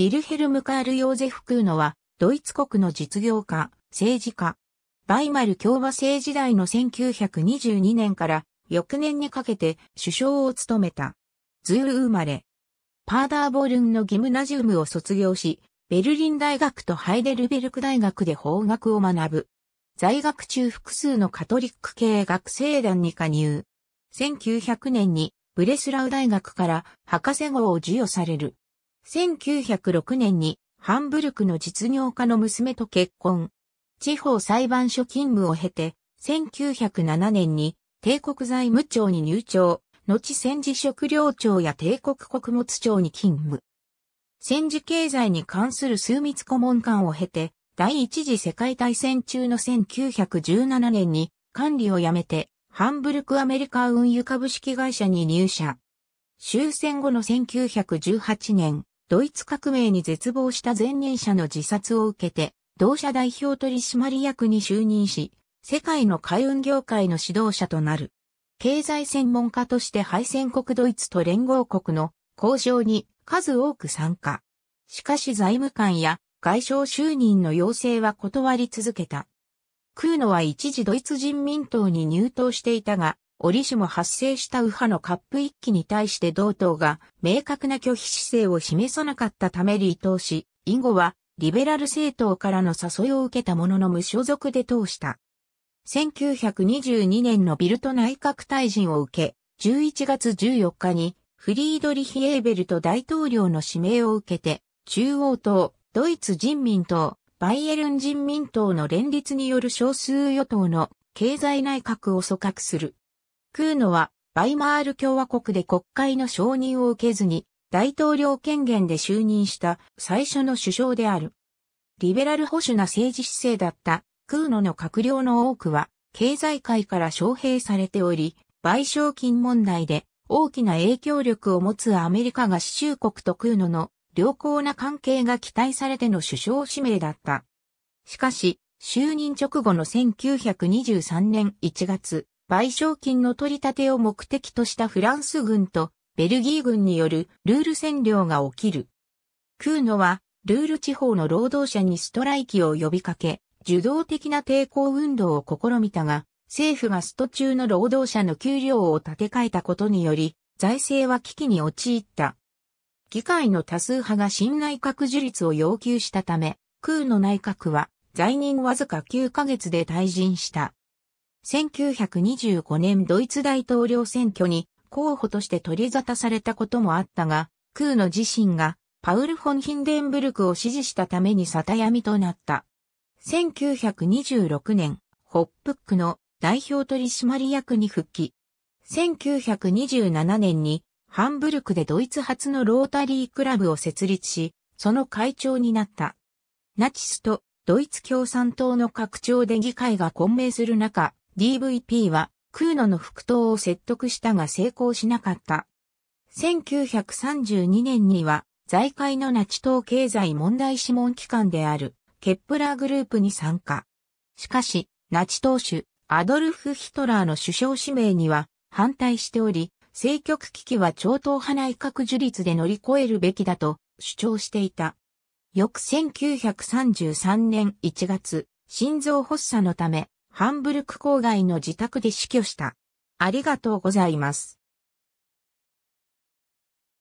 ヴィルヘルム・カール・ヨーゼフ・クーノは、ドイツ国の実業家、政治家。バイマル共和制時代の1922年から翌年にかけて首相を務めた。ズール生まれ。パーダーボルンのギムナジウムを卒業し、ベルリン大学とハイデルベルク大学で法学を学ぶ。在学中複数のカトリック系学生団に加入。1900年にブレスラウ大学から博士号を授与される。1906年にハンブルクの実業家の娘と結婚。地方裁判所勤務を経て、1907年に帝国財務庁に入庁、後戦時食料庁や帝国穀物庁に勤務。戦時経済に関する数密顧問官を経て、第一次世界大戦中の1917年に管理を辞めて、ハンブルクアメリカ運輸株式会社に入社。終戦後の1918年、ドイツ革命に絶望した前任者の自殺を受けて、同社代表取締役に就任し、世界の海運業界の指導者となる。経済専門家として敗戦国ドイツと連合国の交渉に数多く参加。しかし財務官や外相就任の要請は断り続けた。クーノは一時ドイツ人民党に入党していたが、折しも発生した右派のカップ一揆に対して同党が明確な拒否姿勢を示さなかったため離党し、以後はリベラル政党からの誘いを受けたものの無所属で通した。1922年のビルト内閣退陣を受け、11月14日にフリードリヒ・エーベルト大統領の指名を受けて、中央党、ドイツ人民党、バイエルン人民党の連立による少数与党の経済内閣を組閣する。クーノは、バイマール共和国で国会の承認を受けずに、大統領権限で就任した最初の首相である。リベラル保守な政治姿勢だったクーノの閣僚の多くは経済界から招聘されており、賠償金問題で大きな影響力を持つアメリカ合衆国とクーノの良好な関係が期待されての首相指名だった。しかし、就任直後の1923年1月、賠償金の取り立てを目的としたフランス軍とベルギー軍によるルール占領が起きる。クーノはルール地方の労働者にストライキを呼びかけ、受動的な抵抗運動を試みたが、政府がスト中の労働者の給料を立て替えたことにより、財政は危機に陥った。議会の多数派が新内閣樹立を要求したため、空の内閣は在任わずか9ヶ月で退陣した。1925年ドイツ大統領選挙に候補として取り沙汰されたこともあったが、空の自身がパウル・フォン・ヒンデンブルクを支持したために沙汰闇となった。1926年、ホップックの代表取締役に復帰。1927年にハンブルクでドイツ初のロータリークラブを設立し、その会長になった。ナチスとドイツ共産党の拡張で議会が混迷する中、DVP は空ノの復党を説得したが成功しなかった。1932年には財界のナチ党経済問題諮問機関であるケップラーグループに参加。しかし、ナチ党首アドルフ・ヒトラーの首相指名には反対しており、政局危機は超党派内閣樹立で乗り越えるべきだと主張していた。翌1933年1月、心臓発作のためハンブルク郊外の自宅で死去した。ありがとうございます。